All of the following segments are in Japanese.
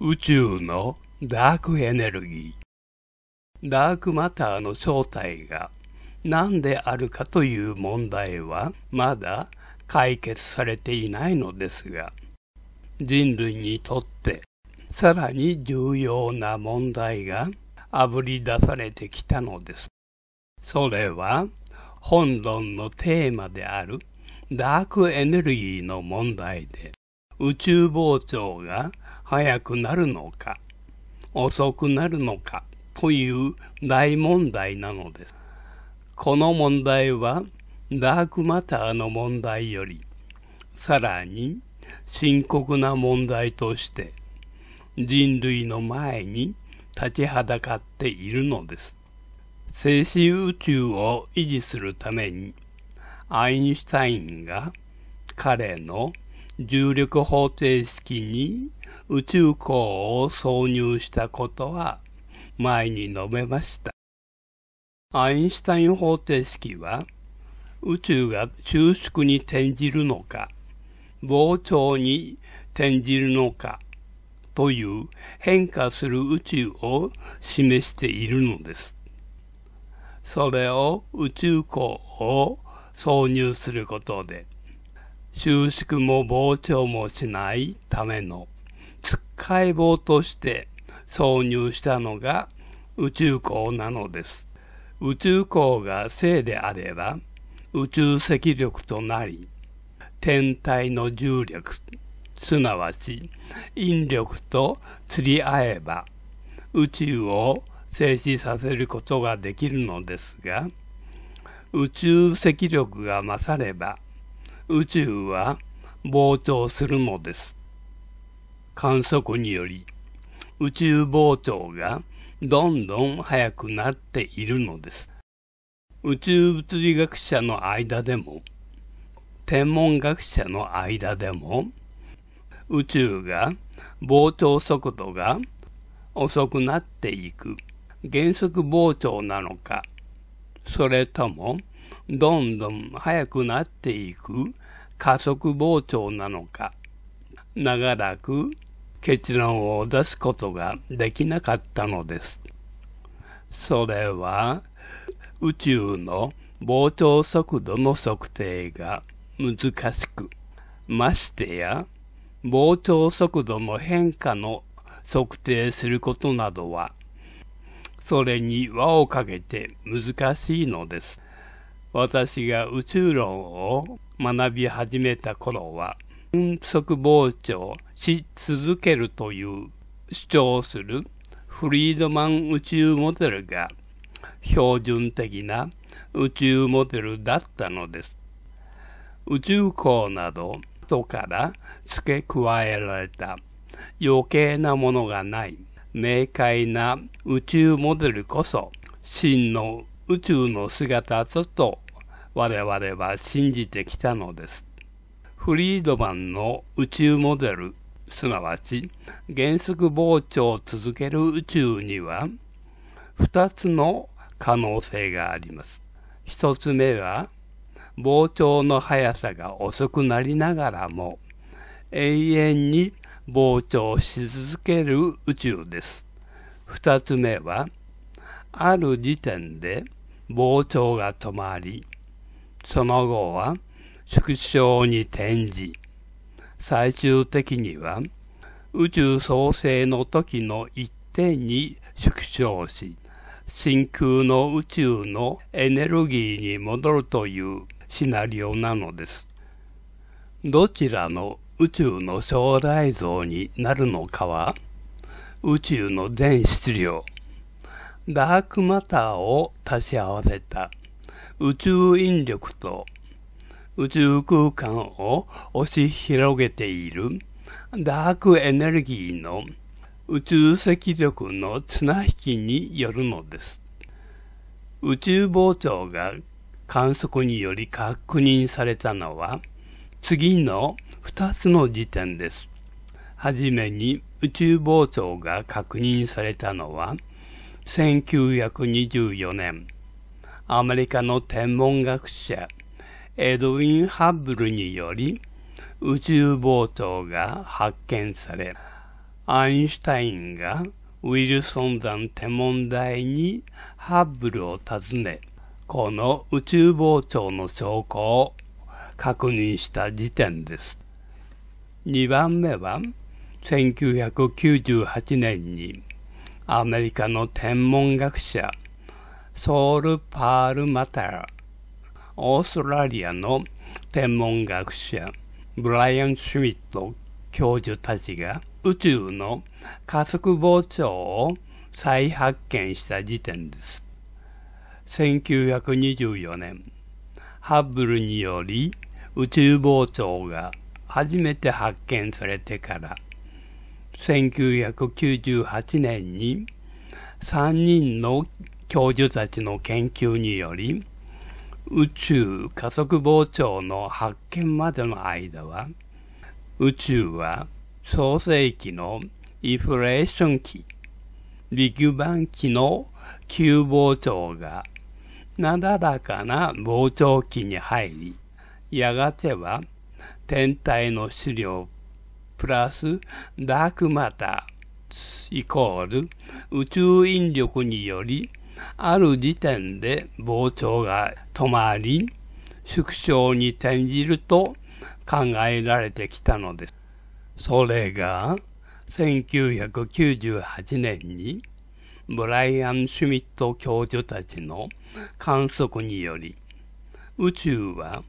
宇宙のダークエネルギー。ダークマターの正体が何であるかという問題はまだ解決されていないのですが、人類にとってさらに重要な問題があぶり出されてきたのです。それは本論のテーマであるダークエネルギーの問題で宇宙膨張が早くなるのか、遅くなるのかという大問題なのです。この問題はダークマターの問題よりさらに深刻な問題として人類の前に立ちはだかっているのです。静止宇宙を維持するためにアインシュタインが彼の「重力方程式に宇宙港を挿入したことは前に述べました。アインシュタイン方程式は宇宙が収縮に転じるのか、膨張に転じるのかという変化する宇宙を示しているのです。それを宇宙港を挿入することで収縮も膨張もしないためのつっかい棒として挿入したのが宇宙港なのです。宇宙港が正であれば宇宙赤力となり天体の重力すなわち引力と釣り合えば宇宙を静止させることができるのですが宇宙赤力が勝れば宇宙は膨張するのです。観測により、宇宙膨張がどんどん速くなっているのです。宇宙物理学者の間でも、天文学者の間でも、宇宙が膨張速度が遅くなっていく原則膨張なのか、それともどんどん速くなっていく加速膨張なのか、長らく結論を出すことができなかったのです。それは宇宙の膨張速度の測定が難しく、ましてや膨張速度の変化の測定することなどは、それに輪をかけて難しいのです。私が宇宙論を学び始めた頃は、分足膨張し続けるという主張するフリードマン宇宙モデルが標準的な宇宙モデルだったのです。宇宙港など後から付け加えられた余計なものがない明快な宇宙モデルこそ真の宇宙の姿だと我々は信じてきたのです。フリードマンの宇宙モデル、すなわち原則膨張を続ける宇宙には2つの可能性があります。1つ目は膨張の速さが遅くなりながらも永遠に膨張し続ける宇宙です。2つ目はある時点で膨張が止まり、その後は縮小に転じ、最終的には宇宙創生の時の一点に縮小し、真空の宇宙のエネルギーに戻るというシナリオなのです。どちらの宇宙の将来像になるのかは、宇宙の全質量、ダークマターを足し合わせた宇宙引力と宇宙空間を押し広げているダークエネルギーの宇宙積力の綱引きによるのです。宇宙膨張が観測により確認されたのは次の2つの時点です。はじめに宇宙膨張が確認されたのは1924年、アメリカの天文学者、エドウィン・ハッブルにより、宇宙膨張が発見され、アインシュタインがウィルソン山天文台にハッブルを訪ね、この宇宙膨張の証拠を確認した時点です。2番目は、1998年にアメリカの天文学者、ソウル・パール・マター、オーストラリアの天文学者、ブライアン・シュミット教授たちが宇宙の加速膨張を再発見した時点です。1924年、ハッブルにより宇宙膨張が初めて発見されてから1998年に3人の教授たちの研究により宇宙加速膨張の発見までの間は宇宙は創世紀のイフレーション期ビッグバン期の急膨張がなだらかな膨張期に入りやがては天体の資料プラスダークマターイコール宇宙引力によりある時点で膨張が止まり縮小に転じると考えられてきたのです。それが1998年にブライアン・シュミット教授たちの観測により宇宙は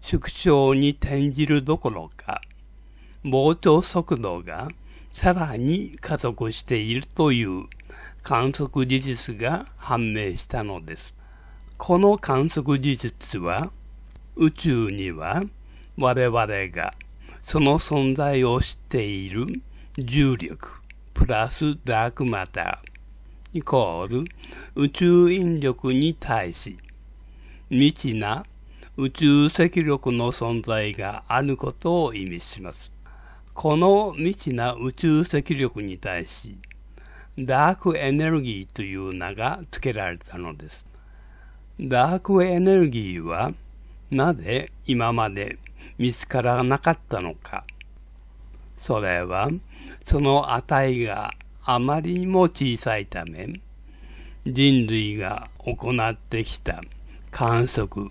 縮小に転じるどころか膨張速度がさらに加速しているという観測事実が判明したのです。この観測事実は宇宙には我々がその存在を知っている重力プラスダークマターイコール宇宙引力に対し未知な宇宙赤力の存在があることを意味します。この未知な宇宙積力に対し、ダークエネルギーという名が付けられたのです。ダークエネルギーはなぜ今まで見つからなかったのか。それはその値があまりにも小さいため、人類が行ってきた観測、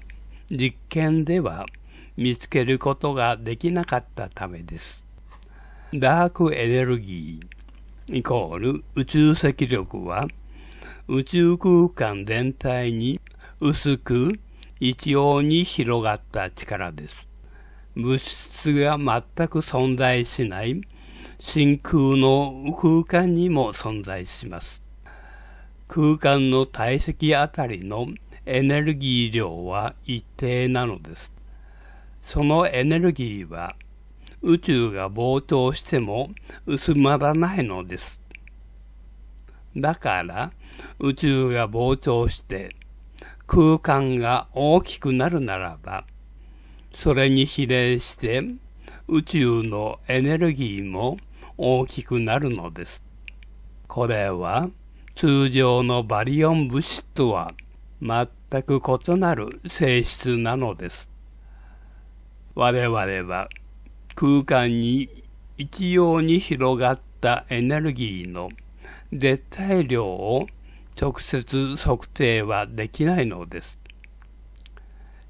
実験では見つけることができなかったためです。ダークエネルギーイコール宇宙積力は宇宙空間全体に薄く一様に広がった力です。物質が全く存在しない真空の空間にも存在します。空間の体積あたりのエネルギー量は一定なのです。そのエネルギーは宇宙が膨張しても薄まらないのです。だから、宇宙が膨張して空間が大きくなるならば、それに比例して宇宙のエネルギーも大きくなるのです。これは通常のバリオン物質とは全く異なる性質なのです。我々は空間に一様に広がったエネルギーの絶対量を直接測定はできないのです。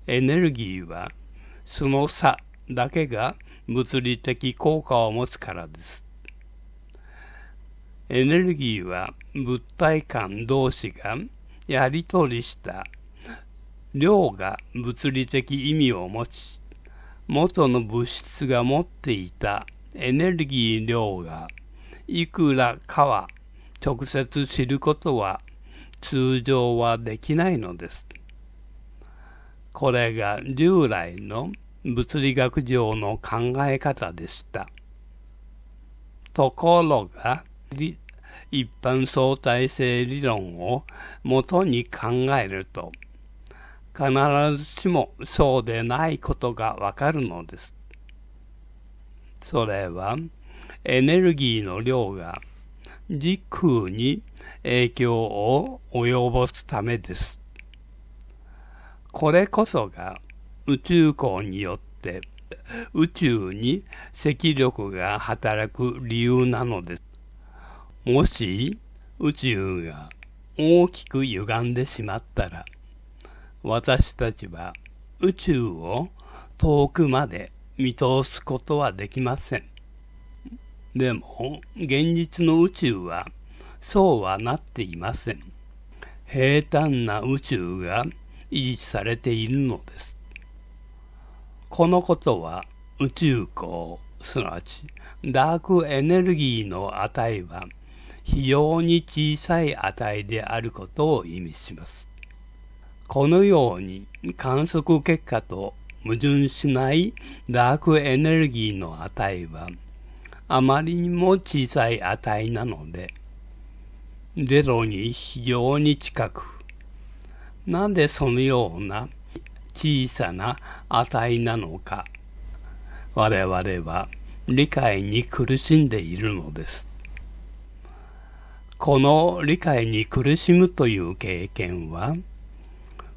エネルギーはその差だけが物理的効果を持つからです。エネルギーは物体間同士がやり取りした量が物理的意味を持ち元の物質が持っていたエネルギー量がいくらかは直接知ることは通常はできないのです。これが従来の物理学上の考え方でした。ところが、一般相対性理論を元に考えると、必ずしもそうでないことがわかるのです。それはエネルギーの量が時空に影響を及ぼすためです。これこそが宇宙港によって宇宙に積力が働く理由なのです。もし宇宙が大きく歪んでしまったら私たちは宇宙を遠くまで見通すことはできません。でも、現実の宇宙はそうはなっていません。平坦な宇宙が維持されているのです。このことは宇宙光、すなわちダークエネルギーの値は非常に小さい値であることを意味します。このように観測結果と矛盾しないダークエネルギーの値はあまりにも小さい値なので、ゼロに非常に近く、なでそのような小さな値なのか、我々は理解に苦しんでいるのです。この理解に苦しむという経験は、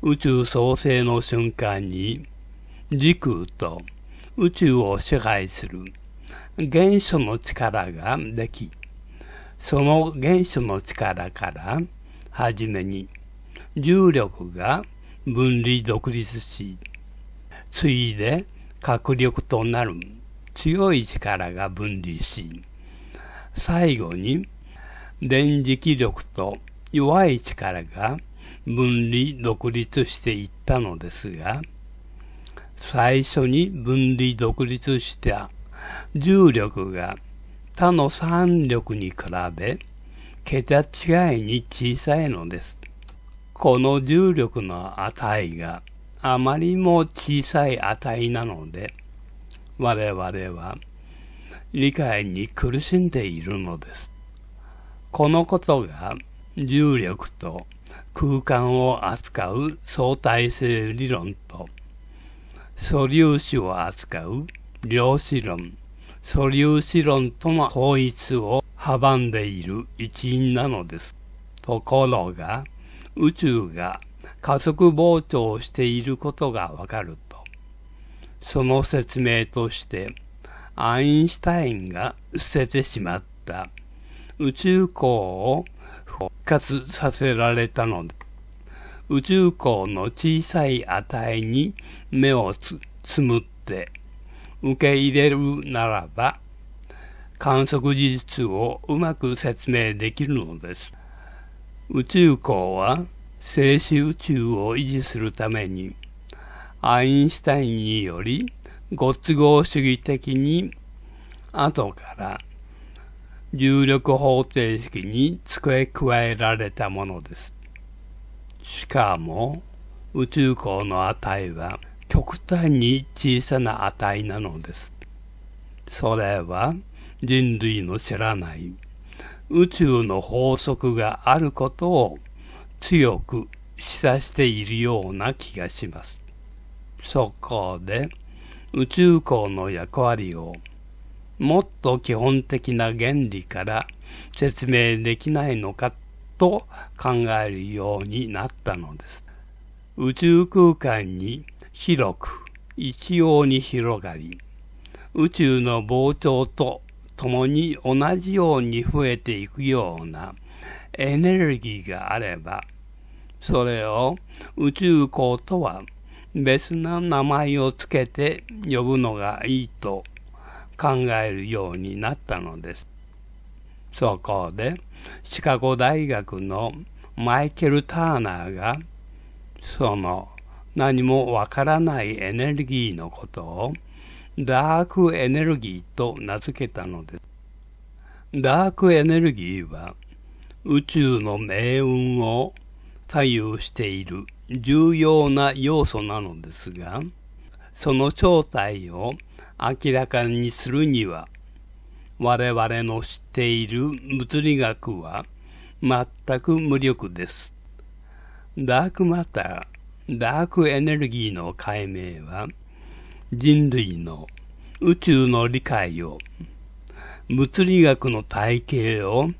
宇宙創生の瞬間に、時空と宇宙を支配する原初の力ができ、その原初の力から、はじめに重力が分離独立し、ついで核力となる強い力が分離し、最後に電磁気力と弱い力が分離独立していったのですが、最初に分離独立した重力が他の三力に比べ、桁違いに小さいのです。この重力の値があまりも小さい値なので、我々は理解に苦しんでいるのです。このことが重力と空間を扱う相対性理論と素粒子を扱う量子論素粒子論との統一を阻んでいる一因なのです。ところが宇宙が加速膨張していることがわかるとその説明としてアインシュタインが捨ててしまった宇宙港を活させられたので、宇宙港の小さい値に目をつむって受け入れるならば、観測事実をうまく説明できるのです。宇宙港は静止宇宙を維持するために、アインシュタインによりご都合主義的に後から重力方程式に付け加えられたものです。しかも、宇宙光の値は極端に小さな値なのです。それは人類の知らない宇宙の法則があることを強く示唆しているような気がします。そこで宇宙光の役割をもっと基本的な原理から説明できないのかと考えるようになったのです。宇宙空間に広く、一様に広がり、宇宙の膨張と共に同じように増えていくようなエネルギーがあれば、それを宇宙港とは別な名前をつけて呼ぶのがいいと考えるようになったのです。そこでシカゴ大学のマイケル・ターナーがその何もわからないエネルギーのことをダークエネルギーと名付けたのです。ダークエネルギーは宇宙の命運を左右している重要な要素なのですが、その正体を明らかにするには、我々の知っている物理学は全く無力です。ダークマター、ダークエネルギーの解明は、人類の宇宙の理解を、物理学の体系を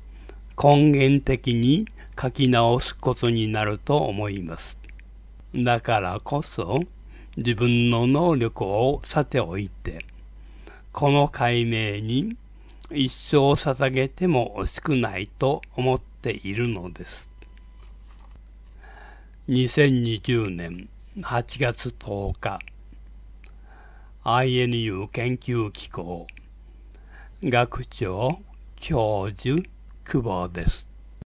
根源的に書き直すことになると思います。だからこそ、自分の能力をさておいて、この解明に一生捧げても惜しくないと思っているのです。2020年8月10日 INU 研究機構学長教授久保です。